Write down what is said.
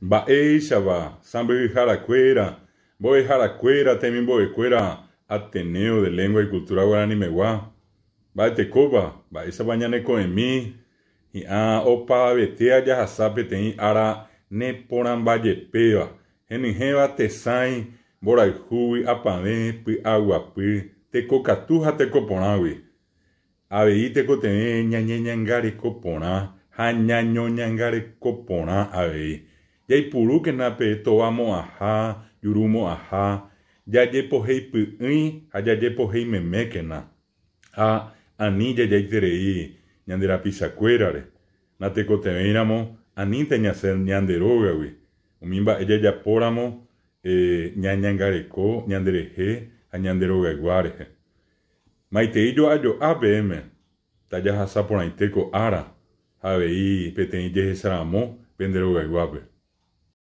Baeixaba, Sambre Jaracuera, Boe Jaracuera, Temín e cuera, Ateneo de Lengua y Cultura Guaraní Meguá, va Baeza Bañaneco en mí, y a Opa Betea Yajasape Tein Ara Neporan te Genijeva Tesain, Boraijubi, e Apamé, Pi te Tecocatuja Tecoponawi, Abeí copona, Ñañeñangare Coponá, ñaño Ñangare Coponá, Abeí. Yaipuru ya ya aha jurúmo aha jajepoheipy'ỹi ha jajepoheimemékena ha ani jajaiterei ñande rapichakuérare natekotevẽiramo aníte ñase ñande umimba umi mba'e jajapóramo eh, ñañangareko ñanderehe ha eh rogayguárehe maitei jo'ajo'ápe eme ta jahasa porãite ko ara ha avei peteĩ jehecheramo pende